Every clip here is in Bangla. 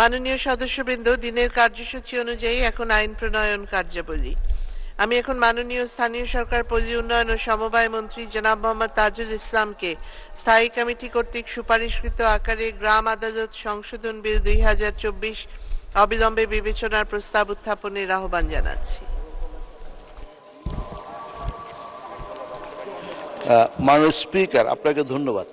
মাননীয় সদস্যবৃন্দ দিনের কার্যসূচি অনুযায়ী এখন আইন প্রণয়ন কার্যাবলী আমি এখন মাননীয় স্থানীয় সরকার পল্লী উন্নয়ন ও সমবায় মন্ত্রী জনাব মোহাম্মদ তাজুল ইসলামকে স্থায়ী কমিটি কর্তৃক সুপারিশকৃত আকারে গ্রাম আদালত সংশোধন বিল দুই হাজার চব্বিশ অবিলম্বে বিবেচনার প্রস্তাব উত্থাপনের আহ্বান জানাচ্ছি মাননীয় স্পিকার আপনাকে ধন্যবাদ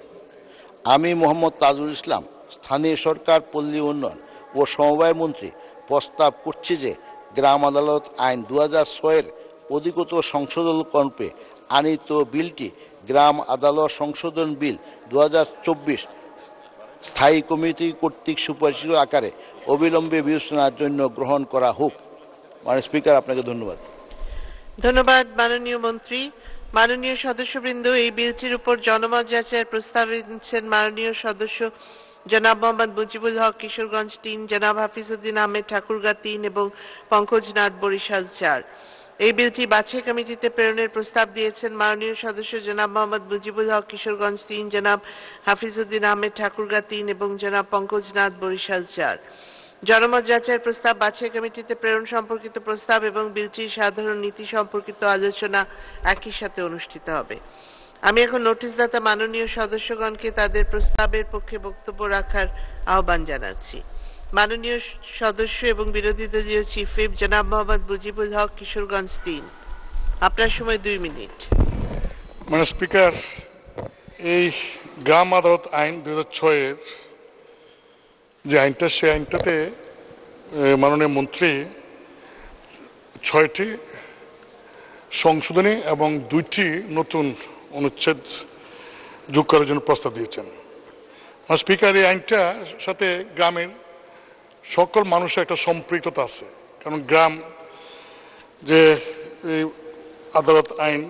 আমি মোহাম্মদ তাজুল ইসলাম স্থানীয় সরকার পল্লী উন্নয়ন ও সমবায় মন্ত্রী প্রস্তাব করছে যে গ্রাম আদালত আইন দু হাজার ছয়ের অধিগত সংশোধন কল্পে আনিত বিলটি গ্রাম আদালত সংশোধন বিল দু স্থায়ী কমিটি কর্তৃক সুপারিশ আকারে অবিলম্বে বিবেচনার জন্য গ্রহণ করা হোক মানে স্পিকার আপনাকে ধন্যবাদ ধন্যবাদ মাননীয় মন্ত্রী মাননীয় সদস্যবৃন্দ এই বিলটির উপর জনমত যাচাইয়ের প্রস্তাব দিচ্ছেন মাননীয় সদস্য জনাব মোহাম্মদ মুজিবুল হক কিশোরগঞ্জ তিন জনাব হাফিজউদ্দিন আহমেদ ঠাকুরগা তিন এবং পঙ্কজ নাথ বরিশাল চার এই বিলটি বাছাই কমিটিতে প্রেরণের প্রস্তাব দিয়েছেন মাননীয় সদস্য জনাব মোহাম্মদ মুজিবুল হক কিশোরগঞ্জ তিন জনাব হাফিজউদ্দিন আহমেদ ঠাকুরগা তিন এবং জনাব পঙ্কজনাথ বরিশাল চার জনমত যাচাইয়ের প্রস্তাব বাছাই কমিটিতে প্রেরণ সম্পর্কিত প্রস্তাব এবং বিলটির সাধারণ নীতি সম্পর্কিত আলোচনা একই সাথে অনুষ্ঠিত হবে আমি এখন নোটিশ দাতা মাননীয় সদস্যগণকে তাদের প্রস্তাবের পক্ষে বক্তব্য রাখার আহ্বান জানাচ্ছি মাননীয় সদস্য এবং বিরোধী দলীয় চিফ হুইপ জনাব মোহাম্মদ মুজিবুল হক কিশোরগঞ্জ তিন আপনার সময় দুই মিনিট মানে স্পিকার এই গ্রাম আদালত আইন দুই হাজার ছয়ের যে আইনটা সেই আইনটাতে মাননীয় মন্ত্রী ছয়টি সংশোধনী এবং দুইটি নতুন অনুচ্ছেদ যোগ করার জন্য প্রস্তাব দিয়েছেন মানে স্পিকার এই আইনটার সাথে গ্রামের সকল মানুষের একটা সম্পৃক্ততা আছে কারণ গ্রাম যে আদালত আইন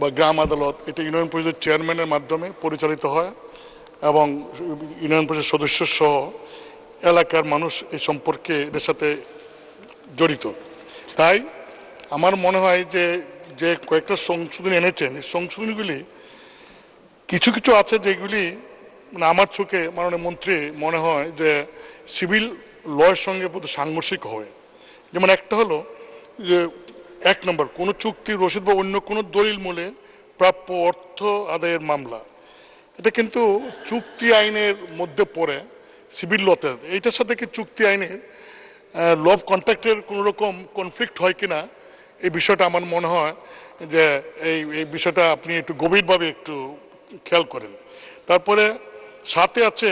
বা গ্রাম আদালত এটা ইউনিয়ন পরিষদের চেয়ারম্যানের মাধ্যমে পরিচালিত হয় এবং ইউনিয়ন পরিষদ সদস্য সহ এলাকার মানুষ এই সম্পর্কে এদের সাথে জড়িত তাই আমার মনে হয় যে যে কয়েকটা সংশোধনী এনেছেন এই সংশোধনীগুলি কিছু কিছু আছে যেগুলি মানে আমার চোখে মাননীয় মন্ত্রী মনে হয় যে সিভিল লয়ের সঙ্গে সাংঘর্ষিক হয় যেমন একটা হলো যে এক নম্বর কোনো চুক্তির রসিদ বা অন্য কোনো দলিল মূলে প্রাপ্য অর্থ আদায়ের মামলা এটা কিন্তু চুক্তি আইনের মধ্যে পড়ে সিভিল লতে এইটার সাথে কি চুক্তি আইনের লভ কন্ট্রাক্টের কোনো রকম কনফ্লিক্ট হয় কিনা এই বিষয়টা আমার মনে হয় যে এই এই বিষয়টা আপনি একটু গভীরভাবে একটু খেয়াল করেন তারপরে সাথে আছে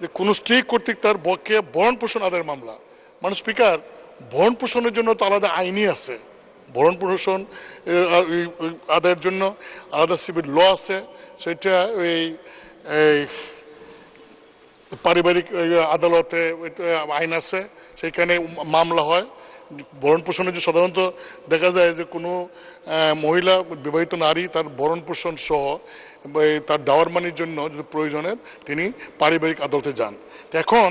যে কোনো স্ত্রী কর্তৃক তার বকে বরণ পোষণ আদায়ের মামলা মানে স্পিকার ভরণ পোষণের জন্য তো আলাদা আইনই আছে ভরণ পোষণ আদায়ের জন্য আলাদা সিভিল ল আছে সেটা এই পারিবারিক আদালতে আইন আছে সেখানে মামলা হয় ভরণ পোষণে যে সাধারণত দেখা যায় যে কোনো মহিলা বিবাহিত নারী তার ভরণ পোষণ সহ তার ডাওয়ার মানির জন্য যদি প্রয়োজনে তিনি পারিবারিক আদালতে যান এখন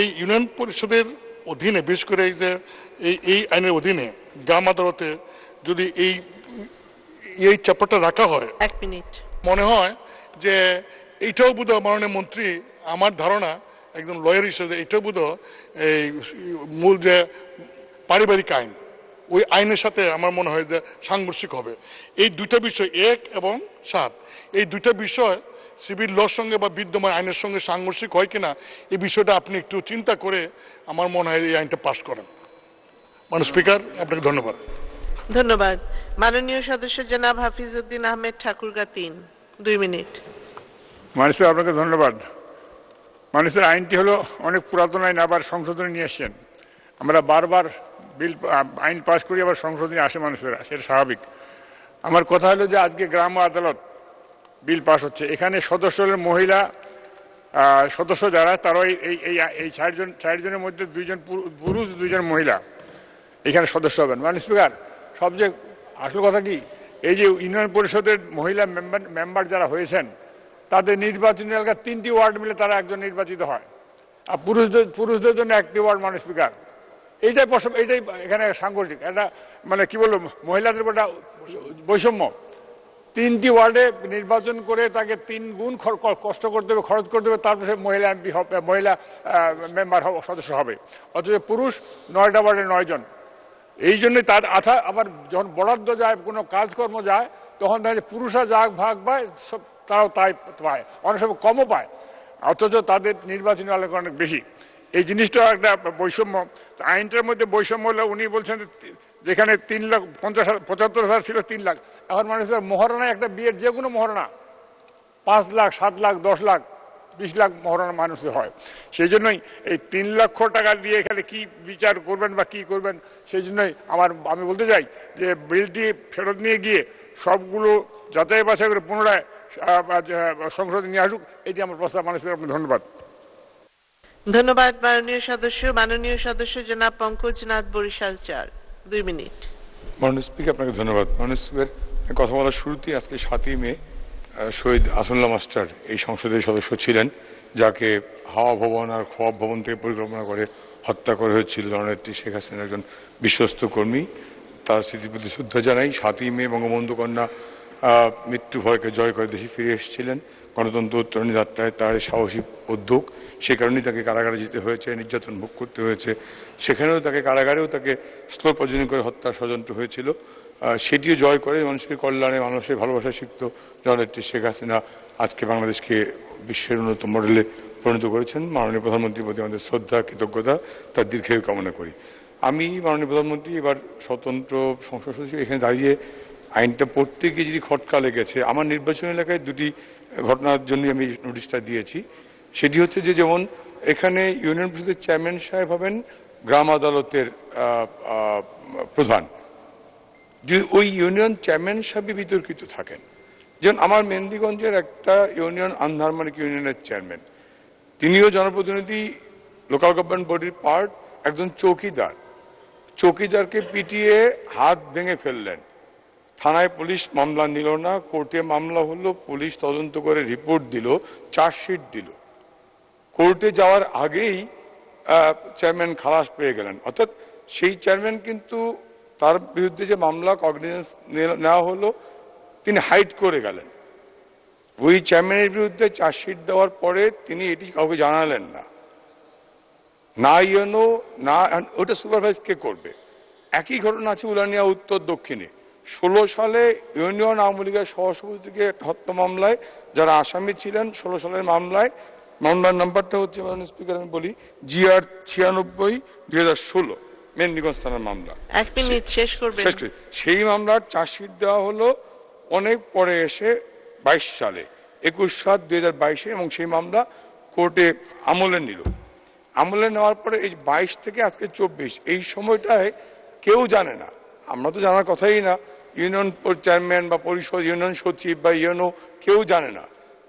এই ইউনিয়ন পরিষদের অধীনে বিশেষ করে এই যে এই এই আইনের অধীনে গ্রাম আদালতে যদি এই এই চ্যাপ্টারটা রাখা হয় এক মিনিট মনে হয় যে এইটাও বোধ মাননীয় মন্ত্রী আমার ধারণা একজন লয়ার হিসেবে এইটাও বোধ এই মূল যে পারিবারিক আইন ওই আইনের সাথে আমার মনে হয় যে সাংঘর্ষিক হবে এই দুইটা বিষয় এক এবং সাত এই দুইটা বিষয় সিভিল লর সঙ্গে বা বিদ্যমান আইনের সঙ্গে সাংঘর্ষিক হয় কিনা এই বিষয়টা আপনি একটু চিন্তা করে আমার মনে হয় এই আইনটা পাশ করেন মানে স্পিকার আপনাকে ধন্যবাদ ধন্যবাদ মাননীয় সদস্য জনাব হাফিজ উদ্দিন আহমেদ ঠাকুরগা তিন দুই মিনিট মানুষের আপনাকে ধন্যবাদ মানুষের আইনটি হলো অনেক পুরাতন আইন আবার সংশোধনে নিয়ে এসছেন আমরা বারবার বিল আইন পাশ করি আবার সংশোধনী আসে মানুষেরা সেটা স্বাভাবিক আমার কথা হলো যে আজকে গ্রাম আদালত বিল পাশ হচ্ছে এখানে সদস্য হলেন মহিলা সদস্য যারা তারা এই এই চারজন চারজনের মধ্যে দুইজন পুরুষ দুইজন মহিলা এখানে সদস্য হবেন মানে স্পিকার সবচেয়ে আসল কথা কি এই যে ইউনিয়ন পরিষদের মহিলা মেম্বার মেম্বার যারা হয়েছেন তাদের নির্বাচনী এলাকার তিনটি ওয়ার্ড মিলে তারা একজন নির্বাচিত হয় আর পুরুষদের পুরুষদের জন্য একটি ওয়ার্ড মানে স্পিকার এইটাই পশম এইটাই এখানে সাংগঠনিক এটা মানে কি বলবো মহিলাদের উপর বৈষম্য তিনটি ওয়ার্ডে নির্বাচন করে তাকে তিন গুণ কষ্ট করতে হবে খরচ করতে হবে তারপরে মহিলা এমপি হবে মহিলা মেম্বার হবে সদস্য হবে অথচ পুরুষ নয়টা ওয়ার্ডে নয়জন এই জন্যই তার আথা আবার যখন বরাদ্দ যায় কোনো কাজকর্ম যায় তখন দেখা যায় পুরুষরা যা ভাগ পায় সব তারাও তাই পায় অনেক সময় কমও পায় অথচ তাদের নির্বাচনী আলোচনা অনেক বেশি এই জিনিসটাও একটা বৈষম্য আইনটার মধ্যে বৈষম্য হলে উনি বলছেন যেখানে তিন লাখ পঞ্চাশ পঁচাত্তর হাজার ছিল তিন লাখ এখন মানুষের মহারণায় একটা বিয়ের যে কোনো মহারণা পাঁচ লাখ সাত লাখ দশ লাখ বিশ লাখ মহারণা মানুষ হয় সেই জন্যই এই তিন লক্ষ টাকা দিয়ে এখানে কি বিচার করবেন বা কি করবেন সেই জন্যই আমার আমি বলতে চাই যে বিলটি ফেরত নিয়ে গিয়ে সবগুলো যাচাই বাছাই করে পুনরায় সংসদে নিয়ে আসুক এটি আমার প্রস্তাব মানুষের ধন্যবাদ ধন্যবাদ মাননীয় সদস্য মাননীয় সদস্য জনাব পঙ্কজনাথ বরিশাল চার দুই মিনিট মাননীয় স্পিকার আপনাকে ধন্যবাদ মাননীয় স্পিকার কথা বলার শুরুতেই আজকে সাতই মে শহীদ আসল্লা মাস্টার এই সংসদের সদস্য ছিলেন যাকে হাওয়া ভবন আর খোয়াব ভবন থেকে পরিকল্পনা করে হত্যা করা হয়েছিল জননেত্রী শেখ হাসিনার একজন বিশ্বস্ত কর্মী তার স্মৃতির প্রতি শ্রদ্ধা জানাই সাতই মে বঙ্গবন্ধু কন্যা মৃত্যু ভয়কে জয় করে দেশে ফিরে এসেছিলেন গণতন্ত্র উত্তরণী যাত্রায় তার সাহসী উদ্যোগ সে কারণেই তাকে কারাগারে যেতে হয়েছে নির্যাতন ভোগ করতে হয়েছে সেখানেও তাকে কারাগারেও তাকে স্তর করে হত্যা ষড়যন্ত্র হয়েছিল সেটিও জয় করে মানুষের কল্যাণে মানুষের ভালোবাসা শিখত জননেত্রী শেখ হাসিনা আজকে বাংলাদেশকে বিশ্বের অন্যতম মডেলে পরিণত করেছেন মাননীয় প্রধানমন্ত্রীর প্রতি আমাদের শ্রদ্ধা কৃতজ্ঞতা তার দীর্ঘায়ু কামনা করি আমি মাননীয় প্রধানমন্ত্রী এবার স্বতন্ত্র সংসদ সচিব এখানে দাঁড়িয়ে আইনটা পড়তে গিয়ে যদি খটকা লেগেছে আমার নির্বাচন এলাকায় দুটি ঘটনার জন্য আমি নোটিশটা দিয়েছি সেটি হচ্ছে যে যেমন এখানে ইউনিয়ন পরিষদের চেয়ারম্যান সাহেব হবেন গ্রাম আদালতের প্রধান যদি ওই ইউনিয়ন চেয়ারম্যান সাহেবই বিতর্কিত থাকেন যেমন আমার মেহেন্দিগঞ্জের একটা ইউনিয়ন আন্ধারমানিক ইউনিয়নের চেয়ারম্যান তিনিও জনপ্রতিনিধি লোকাল গভর্নমেন্ট বডির পার্ট একজন চৌকিদার চৌকিদারকে পিটিয়ে হাত ভেঙে ফেললেন থানায় পুলিশ মামলা নিল না কোর্টে মামলা হলো পুলিশ তদন্ত করে রিপোর্ট দিল চার্জশিট দিল কোর্টে যাওয়ার আগেই চেয়ারম্যান খালাস পেয়ে গেলেন অর্থাৎ সেই চেয়ারম্যান কিন্তু তার বিরুদ্ধে যে মামলা কগনিজেন্স নেওয়া হলো তিনি হাইট করে গেলেন ওই চেয়ারম্যানের বিরুদ্ধে চার্জশিট দেওয়ার পরে তিনি এটি কাউকে জানালেন না না ইয়নো না ওটা সুপারভাইজ কে করবে একই ঘটনা আছে উলানিয়া উত্তর দক্ষিণে ষোলো সালে ইউনিয়ন আওয়ামী লীগের সহসভাপতিকে হত্যা মামলায় যারা আসামি ছিলেন ষোলো সালের মামলায় মামলার নাম্বারটা হচ্ছে স্পিকার আমি বলি জিআর ছিয়ানব্বই দুই হাজার ষোলো মেদিনীগঞ্জ থানার মামলা শেষ করবে সেই মামলার চার্জশিট দেওয়া হলো অনেক পরে এসে বাইশ সালে একুশ সাত দুই হাজার বাইশে এবং সেই মামলা কোর্টে আমলে নিল আমলে নেওয়ার পরে এই বাইশ থেকে আজকে চব্বিশ এই সময়টায় কেউ জানে না আমরা তো জানার কথাই না ইউনিয়ন চেয়ারম্যান বা পরিষদ ইউনিয়ন সচিব বা ইউনো কেউ জানে না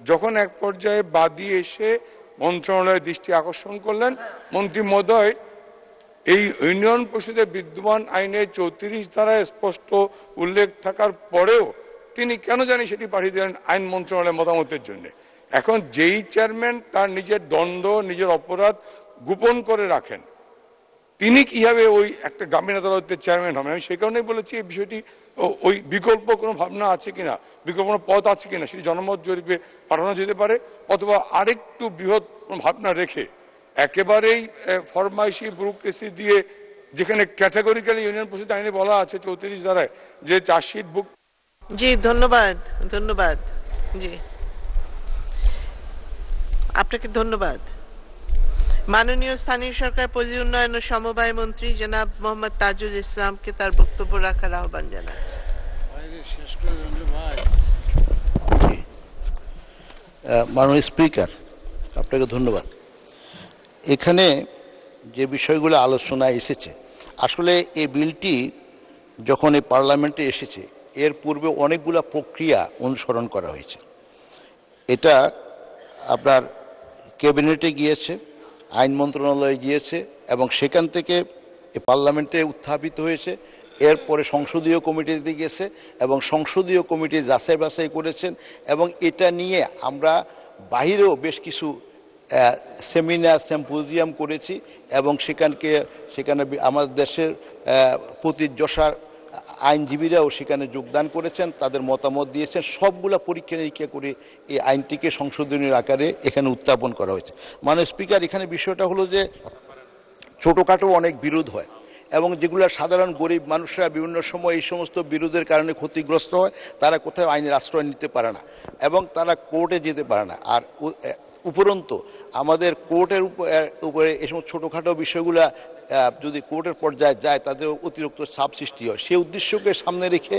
যখন এক পর্যায়ে বাদি এসে মন্ত্রণালয়ের দৃষ্টি আকর্ষণ করলেন মন্ত্রী মহোদয় এই ইউনিয়ন পরিষদের বিদ্যমান আইনে চৌত্রিশ ধারায় স্পষ্ট উল্লেখ থাকার পরেও তিনি কেন জানি সেটি পাঠিয়ে দিলেন আইন মন্ত্রণালয়ের মতামতের জন্য এখন যেই চেয়ারম্যান তার নিজের দণ্ড নিজের অপরাধ গোপন করে রাখেন তিনি কিভাবে ওই একটা গ্রামীণ আদালতের চেয়ারম্যান হবেন আমি সেই কারণেই বলেছি এই বিষয়টি ওই বিকল্প কোনো ভাবনা আছে কিনা বিকল্প কোনো পথ আছে কিনা সেটি জনমত জরিপে পাঠানো যেতে পারে অথবা আরেকটু বৃহৎ ভাবনা রেখে একেবারেই ফরমাইশি ব্রুকেসি দিয়ে যেখানে ক্যাটাগরিক্যালি ইউনিয়ন পরিষদ আইনে বলা আছে চৌত্রিশ ধারায় যে চার্জশিট বুক জি ধন্যবাদ ধন্যবাদ জি আপনাকে ধন্যবাদ মাননীয় স্থানীয় সরকার পল্লী উন্নয়ন ও সমবায় মন্ত্রী জনাব মোহাম্মদ তাজুল ইসলামকে তার বক্তব্য রাখার আহ্বান জানাচ্ছি মাননীয় স্পিকার আপনাকে ধন্যবাদ এখানে যে বিষয়গুলো আলোচনায় এসেছে আসলে এই বিলটি যখন এই পার্লামেন্টে এসেছে এর পূর্বে অনেকগুলো প্রক্রিয়া অনুসরণ করা হয়েছে এটা আপনার ক্যাবিনেটে গিয়েছে আইন মন্ত্রণালয়ে গিয়েছে এবং সেখান থেকে পার্লামেন্টে উত্থাপিত হয়েছে এরপরে সংসদীয় কমিটিতে গেছে এবং সংসদীয় কমিটি যাচাই বাছাই করেছেন এবং এটা নিয়ে আমরা বাহিরেও বেশ কিছু সেমিনার স্যাম্পোজিয়াম করেছি এবং সেখানকে সেখানে আমাদের দেশের প্রতি আইনজীবীরাও সেখানে যোগদান করেছেন তাদের মতামত দিয়েছেন সবগুলা পরীক্ষা নিরীক্ষা করে এই আইনটিকে সংশোধনীর আকারে এখানে উত্থাপন করা হয়েছে মানে স্পিকার এখানে বিষয়টা হলো যে ছোটোখাটো অনেক বিরোধ হয় এবং যেগুলো সাধারণ গরিব মানুষরা বিভিন্ন সময় এই সমস্ত বিরোধের কারণে ক্ষতিগ্রস্ত হয় তারা কোথাও আইনের আশ্রয় নিতে পারে না এবং তারা কোর্টে যেতে পারে না আর উপরন্তু আমাদের কোর্টের উপরে এই সমস্ত ছোটোখাটো বিষয়গুলা যদি কোর্টের পর্যায়ে যায় তাদের অতিরিক্ত চাপ সৃষ্টি হয় সেই উদ্দেশ্যকে সামনে রেখে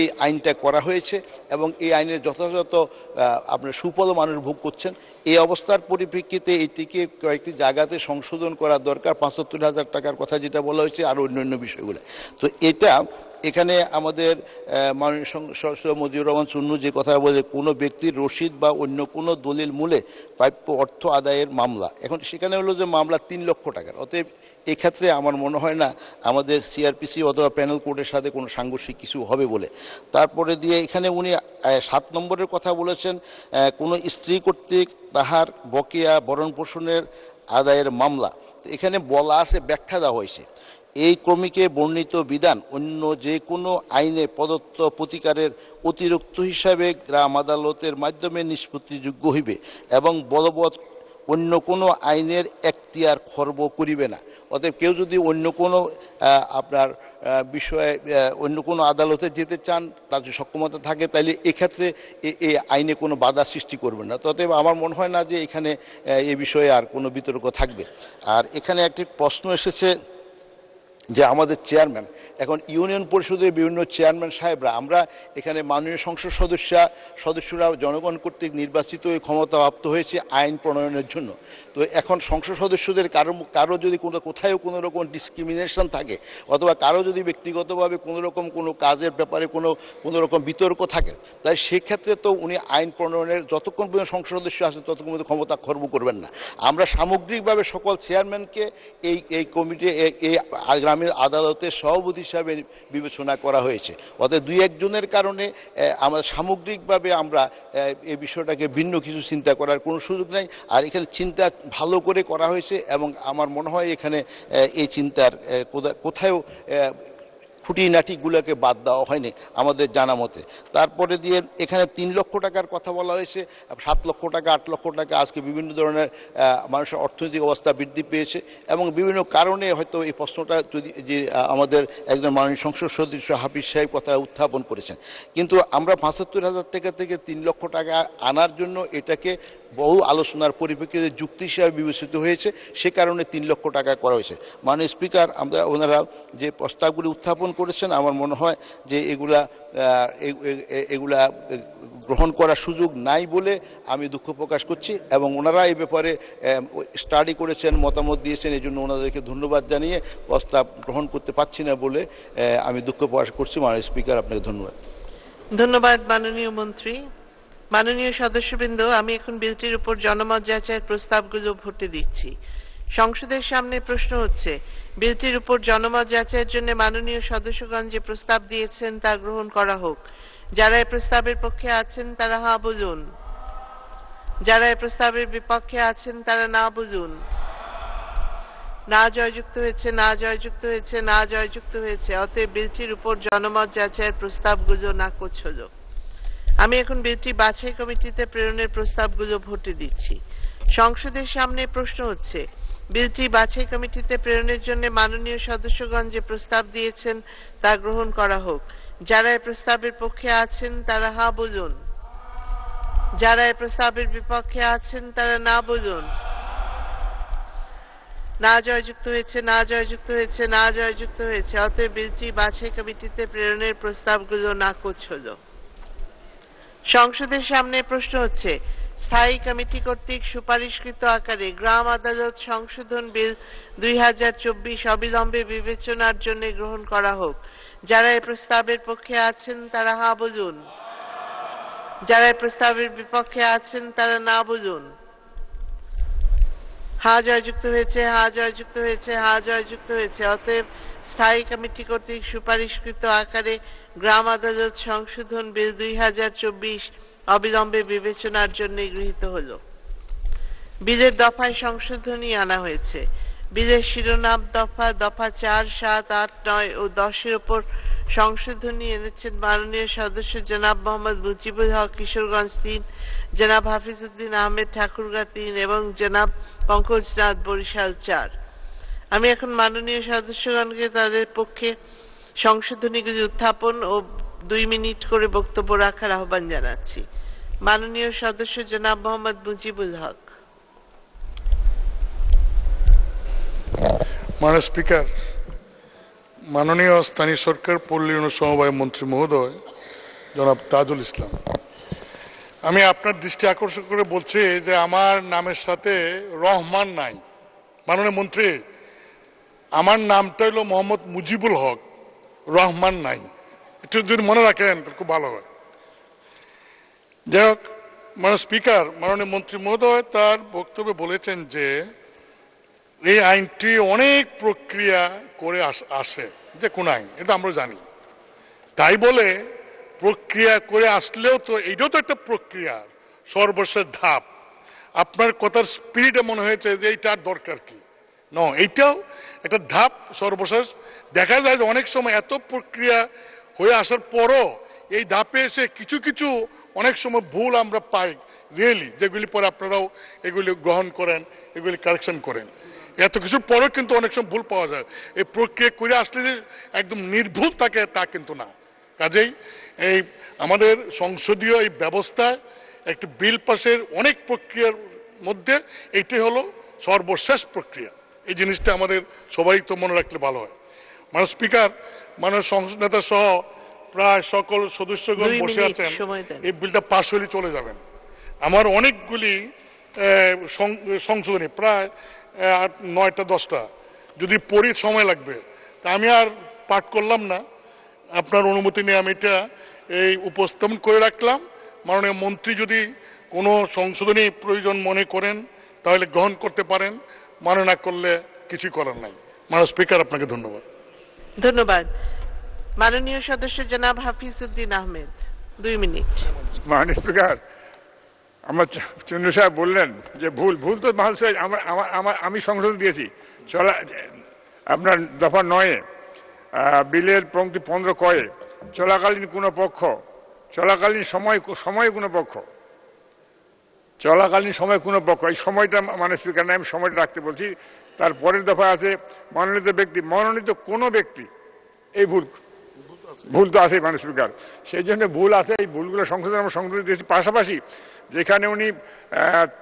এই আইনটা করা হয়েছে এবং এই আইনের যথাযথ আপনার সুফল মানুষ ভোগ করছেন এই অবস্থার পরিপ্রেক্ষিতে এটিকে কয়েকটি জায়গাতে সংশোধন করা দরকার পঁচাত্তর হাজার টাকার কথা যেটা বলা হয়েছে আর অন্য অন্য বিষয়গুলো তো এটা এখানে আমাদের মাননীয় মজিউর রহমান চুন্নু যে কথা বলে কোনো ব্যক্তির রসিদ বা অন্য কোনো দলিল মূলে প্রাপ্য অর্থ আদায়ের মামলা এখন সেখানে হলো যে মামলা তিন লক্ষ টাকার অতএব এক্ষেত্রে আমার মনে হয় না আমাদের সিআরপিসি অথবা প্যানেল কোর্টের সাথে কোনো সাংঘর্ষিক কিছু হবে বলে তারপরে দিয়ে এখানে উনি সাত নম্বরের কথা বলেছেন কোনো স্ত্রী কর্তৃক তাহার বকেয়া বরণ পোষণের আদায়ের মামলা এখানে বলা আছে ব্যাখ্যা দেওয়া হয়েছে এই ক্রমিকে বর্ণিত বিধান অন্য যে কোনো আইনে প্রদত্ত প্রতিকারের অতিরিক্ত হিসাবে গ্রাম আদালতের মাধ্যমে নিষ্পত্তিযোগ্য হইবে এবং বলবৎ অন্য কোনো আইনের এখতিয়ার খর্ব করিবে না অতএব কেউ যদি অন্য কোনো আপনার বিষয়ে অন্য কোনো আদালতে যেতে চান তার যদি সক্ষমতা থাকে তাহলে এক্ষেত্রে এই আইনে কোনো বাধা সৃষ্টি করবে না ততএব আমার মনে হয় না যে এখানে এ বিষয়ে আর কোনো বিতর্ক থাকবে আর এখানে একটি প্রশ্ন এসেছে যে আমাদের চেয়ারম্যান এখন ইউনিয়ন পরিষদের বিভিন্ন চেয়ারম্যান সাহেবরা আমরা এখানে মাননীয় সংসদ সদস্যা সদস্যরা জনগণ কর্তৃক নির্বাচিত হয়ে ক্ষমতাপ্রাপ্ত হয়েছে আইন প্রণয়নের জন্য তো এখন সংসদ সদস্যদের কারো কারো যদি কোনো কোথায়ও কোনো রকম ডিসক্রিমিনেশন থাকে অথবা কারো যদি ব্যক্তিগতভাবে কোনো রকম কোনো কাজের ব্যাপারে কোনো কোনো রকম বিতর্ক থাকে তাই সেক্ষেত্রে তো উনি আইন প্রণয়নের যতক্ষণ পর্যন্ত সংসদ সদস্য আসেন ততক্ষণ পর্যন্ত ক্ষমতা খর্ব করবেন না আমরা সামগ্রিকভাবে সকল চেয়ারম্যানকে এই এই কমিটি এই গ্রাম আসামির আদালতে সভাপতি হিসাবে বিবেচনা করা হয়েছে অর্থাৎ দুই একজনের কারণে আমরা সামগ্রিকভাবে আমরা এই বিষয়টাকে ভিন্ন কিছু চিন্তা করার কোনো সুযোগ নাই আর এখানে চিন্তা ভালো করে করা হয়েছে এবং আমার মনে হয় এখানে এই চিন্তার কোথায়ও খুঁটিনাটিগুলোকে বাদ দেওয়া হয়নি আমাদের জানা মতে তারপরে দিয়ে এখানে তিন লক্ষ টাকার কথা বলা হয়েছে সাত লক্ষ টাকা আট লক্ষ টাকা আজকে বিভিন্ন ধরনের মানুষের অর্থনৈতিক অবস্থা বৃদ্ধি পেয়েছে এবং বিভিন্ন কারণে হয়তো এই প্রশ্নটা যদি যে আমাদের একজন মাননীয় সংসদ সদস্য হাফিজ সাহেব কথা উত্থাপন করেছেন কিন্তু আমরা পঁচাত্তর হাজার টাকা থেকে তিন লক্ষ টাকা আনার জন্য এটাকে বহু আলোচনার পরিপ্রেক্ষিতে যুক্তি হিসাবে বিবেচিত হয়েছে সে কারণে তিন লক্ষ টাকা করা হয়েছে মানে স্পিকার আমরা ওনারা যে প্রস্তাবগুলি উত্থাপন করেছেন আমার মনে হয় যে এগুলা এগুলা গ্রহণ করার সুযোগ নাই বলে আমি দুঃখ প্রকাশ করছি এবং ওনারা এই ব্যাপারে স্টাডি করেছেন মতামত দিয়েছেন এই জন্য ওনাদেরকে ধন্যবাদ জানিয়ে প্রস্তাব গ্রহণ করতে পারছি না বলে আমি দুঃখ প্রকাশ করছি মানে স্পিকার আপনাকে ধন্যবাদ ধন্যবাদ মাননীয় মন্ত্রী মাননীয় সদস্যবৃন্দ আমি এখন বিলটির উপর জনমত যাচাইয়ের প্রস্তাবগুলো ভোটে দিচ্ছি সংসদের সামনে প্রশ্ন হচ্ছে বিলটির উপর জনমত যাচাইয়ের জন্য মাননীয় সদস্যগণ যে প্রস্তাব দিয়েছেন তা গ্রহণ করা হোক যারা এ প্রস্তাবের পক্ষে আছেন তারা হা বুঝুন যারা এ প্রস্তাবের বিপক্ষে আছেন তারা না বুঝুন না জয়যুক্ত হয়েছে না জয়যুক্ত হয়েছে না জয়যুক্ত হয়েছে অতএব বিলটির উপর জনমত যাচাইয়ের প্রস্তাবগুলো নাকচ হলো আমি এখন বেটি বাছাই কমিটিতে প্রেরণের প্রস্তাবগুলো ভোটে দিচ্ছি সংসদের সামনে প্রশ্ন হচ্ছে বিলটি বাছাই কমিটিতে প্রেরণের জন্য মাননীয় সদস্যগণ যে প্রস্তাব দিয়েছেন তা গ্রহণ করা হোক যারা এই প্রস্তাবের পক্ষে আছেন তারা হা বলুন যারা এই প্রস্তাবের বিপক্ষে আছেন তারা না বলুন না জয়যুক্ত হয়েছে না জয়যুক্ত হয়েছে না জয়যুক্ত হয়েছে অতএব বিলটি বাছাই কমিটিতে প্রেরণের প্রস্তাবগুলো নাকচ হলো সংসদের সামনে প্রশ্ন হচ্ছে স্থায়ী কমিটি কর্তৃক সুপারিশকৃত আকারে গ্রাম আদালত সংশোধন বিল দুই হাজার চব্বিশ অবিলম্বে বিবেচনার জন্য গ্রহণ করা হোক যারা এই প্রস্তাবের পক্ষে আছেন তারা হা বলুন যারা প্রস্তাবের বিপক্ষে আছেন তারা না বলুন হা জয়যুক্ত হয়েছে হা জয়যুক্ত হয়েছে হা জয়যুক্ত হয়েছে অতএব স্থায়ী কমিটি কর্তৃক সুপারিশকৃত আকারে গ্রাম আদালত সংশোধন বিল দুই হাজার চব্বিশ অবিলম্বে বিবেচনার জন্য গৃহীত হল বিলের দফায় সংশোধনী আনা হয়েছে বিলের শিরোনাম দফা দফা চার সাত আট নয় ও দশের ওপর সংশোধনী এনেছেন মাননীয় সদস্য জনাব মোহাম্মদ মুজিবুল হক কিশোরগঞ্জ তিন জনাব হাফিজউদ্দিন আহমেদ ঠাকুরগা তিন এবং জনাব পঙ্কজনাথ বরিশাল চার আমি এখন মাননীয় সদস্যগণকে তাদের পক্ষে সংশোধনীগুলি উত্থাপন ও দুই মিনিট করে বক্তব্য রাখার আহ্বান জানাচ্ছি মাননীয় সদস্য জনাব মোহাম্মদ মুজিবুল হক মাননীয় স্পিকার মাননীয় স্থানীয় সরকার পল্লী সমবায় মন্ত্রী মহোদয় জনাব তাজুল ইসলাম আমি আপনার দৃষ্টি আকর্ষণ করে বলছি যে আমার নামের সাথে রহমান নাই মাননীয় মন্ত্রী আমার নামটা হলো মোহাম্মদ মুজিবুল হক রহমান নাই একটু যদি মনে রাখেন তাহলে খুব ভালো হয় যাই হোক মানে স্পিকার মাননীয় মন্ত্রী মহোদয় তার বক্তব্যে বলেছেন যে এই আইনটি অনেক প্রক্রিয়া করে আসে যে কোন আইন এটা আমরা জানি তাই বলে প্রক্রিয়া করে আসলেও তো এইটাও তো একটা প্রক্রিয়া সর্বশেষ ধাপ আপনার কথার স্পিরিটে মনে হয়েছে যে এইটার দরকার কি ন এইটাও একটা ধাপ সর্বশেষ দেখা যায় যে অনেক সময় এত প্রক্রিয়া হয়ে আসার পরও এই ধাপে এসে কিছু কিছু অনেক সময় ভুল আমরা পাই রিয়েলি যেগুলি পরে আপনারাও এগুলি গ্রহণ করেন এগুলি কারেকশন করেন এত কিছুর পরেও কিন্তু অনেক সময় ভুল পাওয়া যায় এই প্রক্রিয়া করে আসলে যে একদম নির্ভুল থাকে তা কিন্তু না কাজেই এই আমাদের সংসদীয় এই ব্যবস্থায় একটি বিল পাশের অনেক প্রক্রিয়ার মধ্যে এটি হলো সর্বশেষ প্রক্রিয়া এই জিনিসটা আমাদের সবাই তো মনে রাখলে ভালো হয় মানে স্পিকার মানে সংসদ নেতা সহ প্রায় সকল সদস্যগণ বসে আছেন এই বিলটা পাশ হলে চলে যাবেন আমার অনেকগুলি সংশোধনী প্রায় আট নয়টা দশটা যদি পড়ি সময় লাগবে তা আমি আর পাঠ করলাম না আপনার অনুমতি নিয়ে আমি এটা এই উপস্থাপন করে রাখলাম মাননীয় মন্ত্রী যদি কোনো সংশোধনী প্রয়োজন মনে করেন তাহলে গ্রহণ করতে পারেন মানে না করলে কিছুই করার নাই মানে স্পিকার আপনাকে ধন্যবাদ ধন্যবাদ মাননীয় সদস্য জনাব হাফিজ উদ্দিন আহমেদ দুই মিনিট মানে স্পিকার আমার চন্দ্র সাহেব বললেন যে ভুল ভুল তো মানুষ আমার আমার আমি সংশোধন দিয়েছি চলা আপনার দফা নয়ে বিলের পঙ্ক্তি পনেরো কয়ে চলাকালীন কোনো পক্ষ চলাকালীন সময় সময় কোনো পক্ষ চলাকালীন সময় কোনো পক্ষ এই সময়টা মানে স্পিকার আমি সময়টা রাখতে বলছি তার পরের দফা আছে মনোনীত ব্যক্তি মনোনীত কোনো ব্যক্তি এই ভুল ভুল তো আছে মানে স্পিকার সেই জন্য ভুল আছে এই ভুলগুলো সংশোধন আমরা সংশোধন দিয়েছি পাশাপাশি যেখানে উনি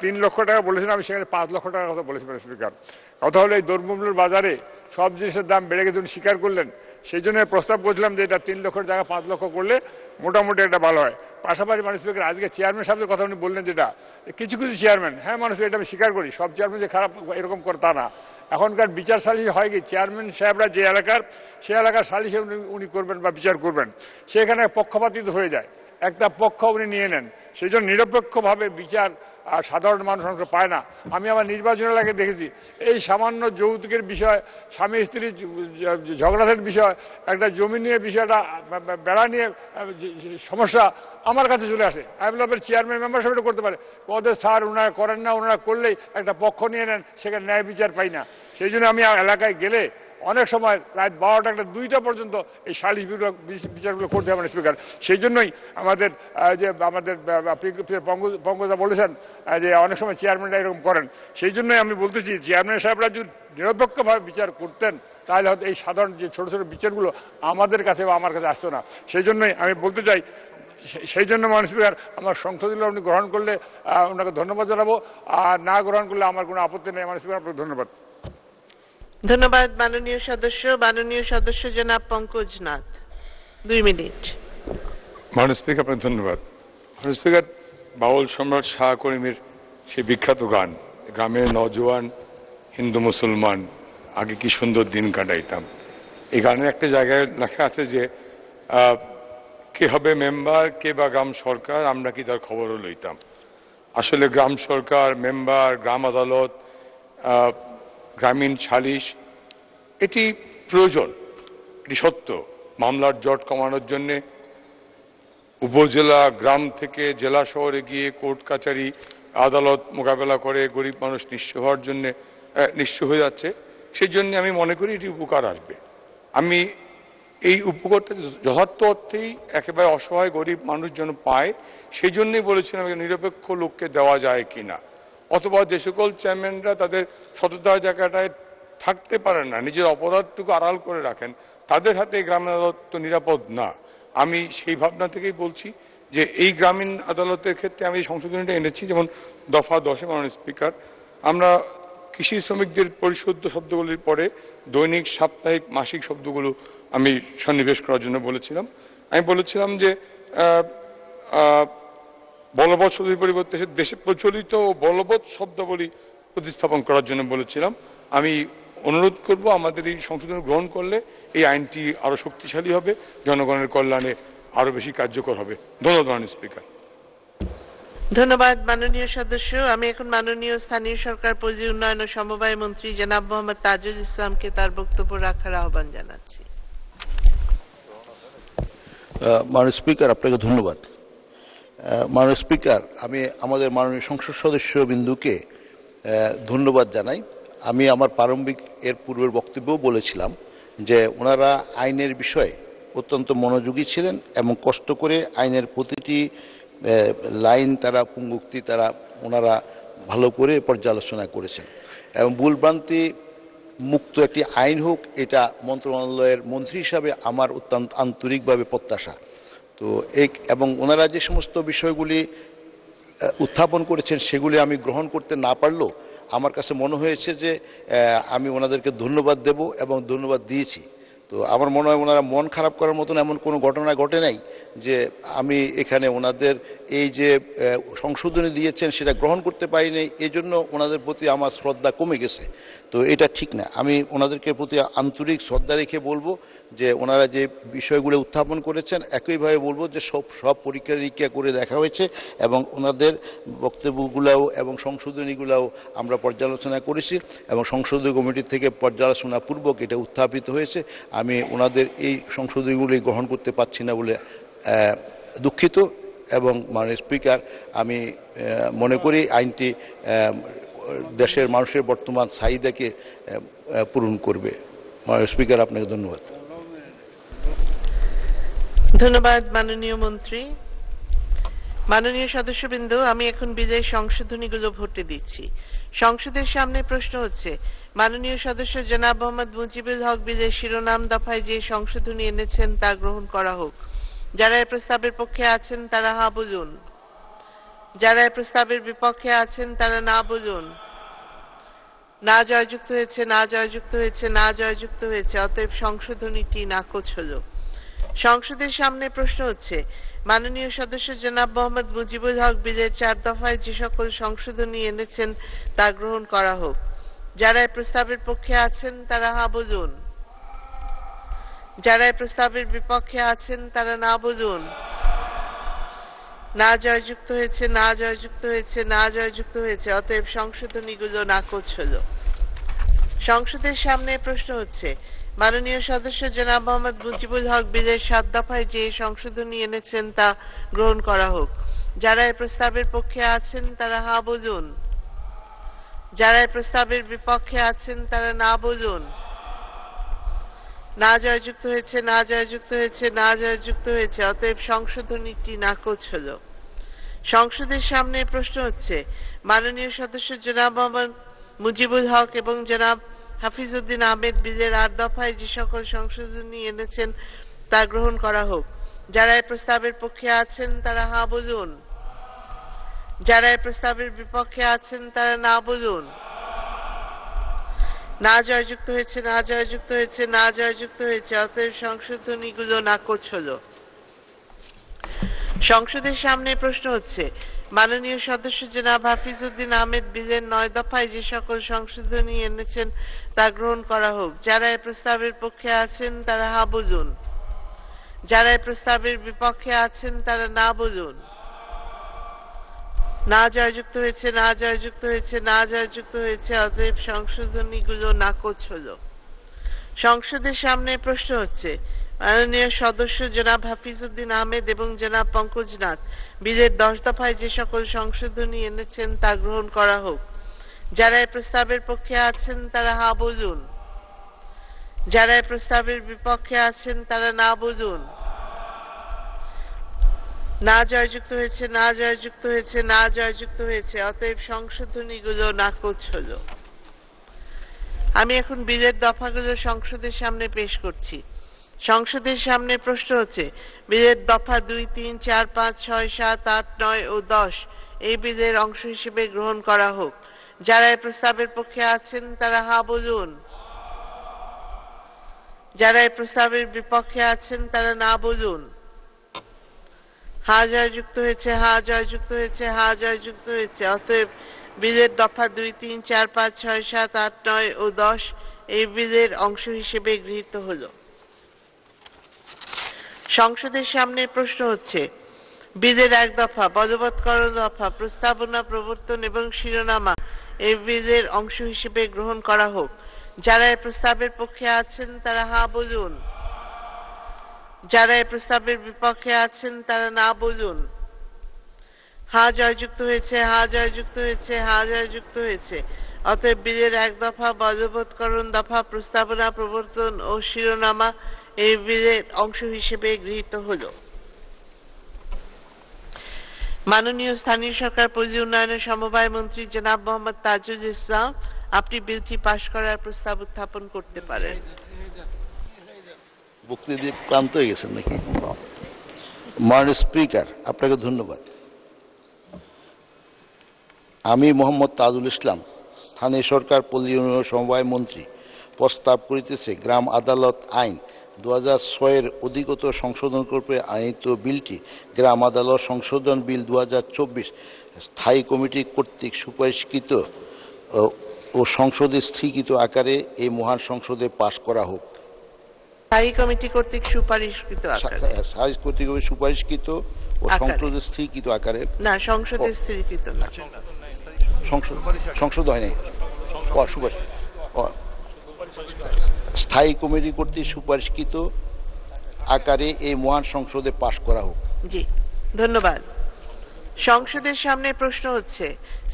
তিন লক্ষ টাকা বলেছেন আমি সেখানে পাঁচ লক্ষ টাকার কথা বলেছি মানে স্পিকার কথা হলো এই দ্রব্যমূল্যের বাজারে সব জিনিসের দাম বেড়ে গেছে উনি স্বীকার করলেন সেই জন্য প্রস্তাব করছিলাম যে এটা তিন লক্ষের জায়গায় পাঁচ লক্ষ করলে মোটামুটি এটা ভালো হয় পাশাপাশি মানুষ স্পিকার আজকে চেয়ারম্যান সাহেবের কথা উনি বললেন যেটা কিছু কিছু চেয়ারম্যান হ্যাঁ মানুষ এটা আমি স্বীকার করি সব চেয়ারম্যান যে খারাপ এরকম করে তা না এখনকার বিচার সালিশ হয় কি চেয়ারম্যান সাহেবরা যে এলাকার সে এলাকার সালিশে উনি উনি করবেন বা বিচার করবেন সেখানে পক্ষপাতিত হয়ে যায় একটা পক্ষ উনি নিয়ে নেন সেই জন্য নিরপেক্ষভাবে বিচার আর সাধারণ মানুষ অংশ পায় না আমি আমার নির্বাচনের এলাকায় দেখেছি এই সামান্য যৌতুকের বিষয় স্বামী স্ত্রীর ঝগড়াঝের বিষয় একটা জমি নিয়ে বিষয়টা বেড়া নিয়ে সমস্যা আমার কাছে চলে আসে আমি বললাম চেয়ারম্যান মেম্বারশিপটা করতে পারে পদে স্যার ওনারা করেন না ওনারা করলেই একটা পক্ষ নিয়ে নেন সেখানে ন্যায় বিচার পাই না সেই জন্য আমি এলাকায় গেলে অনেক সময় রাত বারোটা একটা দুইটা পর্যন্ত এই সালিস বিচারগুলো করতে হবে স্পিকার সেই জন্যই আমাদের যে আমাদের পঙ্কজা বলেছেন যে অনেক সময় চেয়ারম্যানরা এরকম করেন সেই জন্যই আমি বলতেছি চেয়ারম্যান সাহেবরা যদি নিরপেক্ষভাবে বিচার করতেন তাহলে হয়তো এই সাধারণ যে ছোটো ছোটো বিচারগুলো আমাদের কাছে বা আমার কাছে আসতো না সেই জন্যই আমি বলতে চাই সেই জন্য মানুষ স্পিকার আমার সংশোধন উনি গ্রহণ করলে ওনাকে ধন্যবাদ জানাবো আর না গ্রহণ করলে আমার কোনো আপত্তি নেই মানুষ স্পিকার আপনাকে ধন্যবাদ ধন্যবাদ মাননীয় সদস্য মাননীয় সদস্য জনাব পঙ্কজ নাথ দুই মিনিট মাননীয় স্পিকার আপনাকে ধন্যবাদ মাননীয় স্পিকার বাউল সম্রাট শাহ করিমের সেই বিখ্যাত গান গ্রামের নজওয়ান হিন্দু মুসলমান আগে কি সুন্দর দিন কাটাইতাম এই গানের একটা জায়গায় লেখা আছে যে কে হবে মেম্বার কে বা গ্রাম সরকার আমরা কি তার খবরও লইতাম আসলে গ্রাম সরকার মেম্বার গ্রাম আদালত গ্রামীণ সালিশ এটি প্রয়োজন এটি সত্য মামলার জট কমানোর জন্যে উপজেলা গ্রাম থেকে জেলা শহরে গিয়ে কোর্ট কাচারি আদালত মোকাবেলা করে গরিব মানুষ নিঃস্ব হওয়ার জন্যে নিঃস্ব হয়ে যাচ্ছে সেই জন্য আমি মনে করি এটি উপকার আসবে আমি এই উপকারটা যথার্থ অর্থেই একেবারে অসহায় গরিব মানুষ যেন পায় সেই জন্যই বলেছিলাম নিরপেক্ষ লোককে দেওয়া যায় কিনা না অথবা যে সকল চেয়ারম্যানরা তাদের সততার জায়গাটায় থাকতে পারেন না নিজের অপরাধটুকু আড়াল করে রাখেন তাদের হাতে গ্রামীণ আদালত তো নিরাপদ না আমি সেই ভাবনা থেকেই বলছি যে এই গ্রামীণ আদালতের ক্ষেত্রে আমি সংশোধনীটা এনেছি যেমন দফা দশে মাননীয় স্পিকার আমরা কৃষি শ্রমিকদের পরিশুদ্ধ শব্দগুলির পরে দৈনিক সাপ্তাহিক মাসিক শব্দগুলো আমি সন্নিবেশ করার জন্য বলেছিলাম আমি বলেছিলাম যে বলবৎ শব্দের পরিবর্তে দেশে প্রচলিত বলবৎ শব্দাবলী প্রতিস্থাপন করার জন্য বলেছিলাম আমি অনুরোধ করব আমাদের এই সংশোধন গ্রহণ করলে এই আইনটি আরও শক্তিশালী হবে জনগণের কল্যাণে আরও বেশি কার্যকর হবে ধন্যবাদ মাননীয় স্পিকার ধন্যবাদ মাননীয় সদস্য আমি এখন মাননীয় স্থানীয় সরকার পরিধি উন্নয়ন ও সমবায় মন্ত্রী জনাব মোহাম্মদ তাজুল ইসলামকে তার বক্তব্য রাখার আহ্বান জানাচ্ছি মাননীয় স্পিকার আপনাকে ধন্যবাদ মাননীয় স্পিকার আমি আমাদের মাননীয় সংসদ সদস্য বিন্দুকে ধন্যবাদ জানাই আমি আমার প্রারম্ভিক এর পূর্বের বক্তব্যও বলেছিলাম যে ওনারা আইনের বিষয়ে অত্যন্ত মনোযোগী ছিলেন এবং কষ্ট করে আইনের প্রতিটি লাইন তারা পুঙ্গুক্তি তারা ওনারা ভালো করে পর্যালোচনা করেছেন এবং ভুলভ্রান্তি মুক্ত একটি আইন হোক এটা মন্ত্রণালয়ের মন্ত্রী হিসাবে আমার অত্যন্ত আন্তরিকভাবে প্রত্যাশা তো এই এবং ওনারা যে সমস্ত বিষয়গুলি উত্থাপন করেছেন সেগুলি আমি গ্রহণ করতে না পারলেও আমার কাছে মনে হয়েছে যে আমি ওনাদেরকে ধন্যবাদ দেব এবং ধন্যবাদ দিয়েছি তো আমার মনে হয় ওনারা মন খারাপ করার মতন এমন কোনো ঘটনা ঘটে নাই যে আমি এখানে ওনাদের এই যে সংশোধনী দিয়েছেন সেটা গ্রহণ করতে পারিনি এই জন্য ওনাদের প্রতি আমার শ্রদ্ধা কমে গেছে তো এটা ঠিক না আমি ওনাদেরকে প্রতি আন্তরিক শ্রদ্ধা রেখে বলবো যে ওনারা যে বিষয়গুলো উত্থাপন করেছেন একইভাবে বলবো যে সব সব পরীক্ষা নিরীক্ষা করে দেখা হয়েছে এবং ওনাদের বক্তব্যগুলাও এবং সংশোধনীগুলাও আমরা পর্যালোচনা করেছি এবং সংসদীয় কমিটি থেকে পর্যালোচনা পূর্বক এটা উত্থাপিত হয়েছে আমি ওনাদের এই সংশোধনীগুলি গ্রহণ করতে পারছি না বলে দুঃখিত এবং মাননীয় স্পিকার আমি মনে করি আইনটি দেশের মানুষের বর্তমান চাহিদাকে পূরণ করবে স্পিকার আপনাকে ধন্যবাদ ধন্যবাদ মাননীয় মন্ত্রী মাননীয় সদস্যবৃন্দ আমি এখন বিজয় সংশোধনীগুলো ভোটে দিচ্ছি সংসদের সামনে প্রশ্ন হচ্ছে মাননীয় সদস্য জনাব মোহাম্মদ মুজিবুল হক বিজয় শিরোনাম দফায় যে সংশোধনী এনেছেন তা গ্রহণ করা হোক যারা এ প্রস্তাবের পক্ষে আছেন তারা হা হ্যাঁ বলুন যারা এই প্রস্তাবের বিপক্ষে আছেন তারা না বলুন না জয়যুক্ত হয়েছে না জয়যুক্ত হয়েছে না জয়যুক্ত হয়েছে অতএব সংশোধনীটি নাকচ হল সংসদের সামনে প্রশ্ন হচ্ছে মাননীয় সদস্য জনাব মোহাম্মদ মুজিবুল হক বিলের চার দফায় যে সকল সংশোধনী এনেছেন তা গ্রহণ করা হোক যারা এই প্রস্তাবের পক্ষে আছেন তারা হা বলুন যারা এই প্রস্তাবের বিপক্ষে আছেন তারা না বলুন না জয়যুক্ত হয়েছে না জয়যুক্ত হয়েছে না জয়যুক্ত হয়েছে অতএব সংশোধনীগুলো নাকচ হল সংসদের সামনে প্রশ্ন হচ্ছে মাননীয় সদস্য জনাব মোহাম্মদ মুজিবুল হক বিলের সাত দফায় যে সংশোধনী এনেছেন তা গ্রহণ করা হোক যারা এই প্রস্তাবের পক্ষে আছেন তারা হা বলুন যারা এই প্রস্তাবের বিপক্ষে আছেন তারা না বলুন না জয়যুক্ত হয়েছে না জয়যুক্ত হয়েছে না জয়যুক্ত হয়েছে অতএব সংশোধনীটি নাকচ হল সংসদের সামনে প্রশ্ন হচ্ছে মাননীয় সদস্য জনাব মোহাম্মদ মুজিবুল হক এবং জনাব হাফিজউদ্দিন আহমেদ বিলের আট দফায় যে সকল সংশোধনী এনেছেন তা গ্রহণ করা হোক যারা এই প্রস্তাবের পক্ষে আছেন তারা হা বলুন যারা এই প্রস্তাবের বিপক্ষে আছেন তারা না বলুন না জয়যুক্ত হয়েছে না জয়যুক্ত হয়েছে না জয়যুক্ত হয়েছে অতএব সংশোধনীগুলো নাকচ হলো সংসদের সামনে প্রশ্ন হচ্ছে মাননীয় সদস্য জনাব হাফিজউদ্দিন আহমেদ বিলের নয় দফায় যে সকল সংশোধনী এনেছেন তা গ্রহণ করা হোক যারা এ প্রস্তাবের পক্ষে আছেন তারা হা বলুন যারা এ প্রস্তাবের বিপক্ষে আছেন তারা না বলুন না জয়যুক্ত হয়েছে না জয়যুক্ত হয়েছে না জয়যুক্ত হয়েছে অতএব সংশোধনীগুলো নাকচ হল সংসদের সামনে প্রশ্ন হচ্ছে মাননীয় সদস্য জনাব হাফিজউদ্দিন আহমেদ এবং জনাব পঙ্কজনাথ বিলের দশ দফায় যে সকল সংশোধনী এনেছেন তা গ্রহণ করা হোক যারা এই প্রস্তাবের পক্ষে আছেন তারা হা বলুন যারা এই প্রস্তাবের বিপক্ষে আছেন তারা না বলুন না জয়যুক্ত হয়েছে না জয়যুক্ত হয়েছে না জয়যুক্ত হয়েছে অতএব সংশোধনীগুলো নাকচ হলো আমি এখন বিলের দফাগুলো সংসদের সামনে পেশ করছি সংসদের সামনে প্রশ্ন হচ্ছে বিলের দফা দুই তিন চার পাঁচ ছয় সাত আট নয় ও দশ এই বিলের অংশ হিসেবে গ্রহণ করা হোক যারা এই প্রস্তাবের পক্ষে আছেন তারা হা বলুন যারা এই প্রস্তাবের বিপক্ষে আছেন তারা না বলুন হা জয় যুক্ত হয়েছে হা জয় যুক্ত হয়েছে হা জয় যুক্ত হয়েছে অতএব বীজের দফা দুই তিন চার পাঁচ ছয় সাত আট নয় ও দশ এই বীজের অংশ হিসেবে গৃহীত হল সংসদের সামনে প্রশ্ন হচ্ছে বীজের এক দফা বলবৎকরণ দফা প্রস্তাবনা প্রবর্তন এবং শিরোনামা এই বীজের অংশ হিসেবে গ্রহণ করা হোক যারা এই প্রস্তাবের পক্ষে আছেন তারা হা বলুন যারা এই প্রস্তাবের বিপক্ষে আছেন তারা না বলুন হা জয়যুক্ত হয়েছে হা জয়যুক্ত হয়েছে হা জয়যুক্ত হয়েছে অতএব বিলের এক দফা বলবৎকরণ দফা প্রস্তাবনা প্রবর্তন ও শিরোনামা এই বিলের অংশ হিসেবে গৃহীত হল মাননীয় স্থানীয় সরকার পল্লী উন্নয়নের সমবায় মন্ত্রী জনাব মোহাম্মদ তাজুল ইসলাম আপনি বিলটি পাশ করার প্রস্তাব উত্থাপন করতে পারেন বক্তি দিয়ে ক্লান্ত হয়ে গেছেন নাকি মাননীয় স্পিকার আপনাকে ধন্যবাদ আমি মোহাম্মদ তাজুল ইসলাম স্থানীয় সরকার পল্লী উন্নয়ন সমবায় মন্ত্রী প্রস্তাব করিতেছে গ্রাম আদালত আইন দু হাজার ছয়ের অধিগত সংশোধন করবে আইনিত বিলটি গ্রাম আদালত সংশোধন বিল দু স্থায়ী কমিটি কর্তৃক সুপারিশকৃত ও সংসদে স্থিরকৃত আকারে এই মহান সংসদে পাশ করা হোক স্থায়ী কমিটি কর্তৃক সুপারিশকৃত আকারে স্থায়ী কমিটি সুপারিশকৃত ও সংসদে স্থিরকৃত আকারে না সংসদে স্থিরকৃত না আচ্ছা, সংসদ সংসদ হয় নাই ও স্থায়ী কমিটি কর্তৃক সুপারিশকৃত আকারে এই মহান সংসদে পাশ করা হোক জি ধন্যবাদ সংসদের সামনে প্রশ্ন হচ্ছে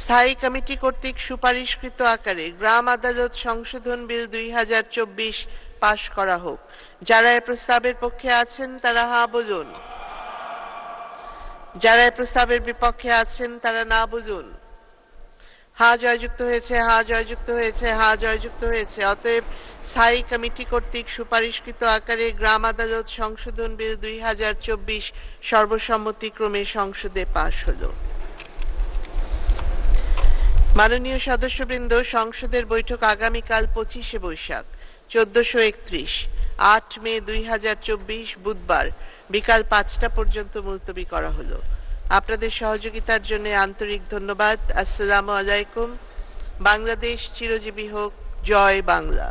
স্থায়ী কমিটি কর্তৃক সুপারিশকৃত আকারে গ্রাম আদালত সংশোধন বিল দুই হাজার চব্বিশ পাশ করা হোক যারা এ প্রস্তাবের পক্ষে আছেন তারা হা বুঝুন যারা এ প্রস্তাবের বিপক্ষে আছেন তারা না বুঝুন হা জয়যুক্ত হয়েছে হা জয়যুক্ত হয়েছে হা জয়যুক্ত হয়েছে অতএব স্থায়ী কমিটি কর্তৃক সুপারিশকৃত আকারে গ্রাম আদালত সংশোধন বিল দুই হাজার চব্বিশ সর্বসম্মতিক্রমে সংসদে পাশ হল মাননীয় সদস্যবৃন্দ সংসদের বৈঠক আগামীকাল পঁচিশে বৈশাখ চোদ্দশো একত্রিশ আট মে দুই হাজার চব্বিশ বুধবার বিকাল পাঁচটা পর্যন্ত মুলতবি করা হলো আপনাদের সহযোগিতার জন্য আন্তরিক ধন্যবাদ আসসালামু আলাইকুম বাংলাদেশ চিরজীবী হোক জয় বাংলা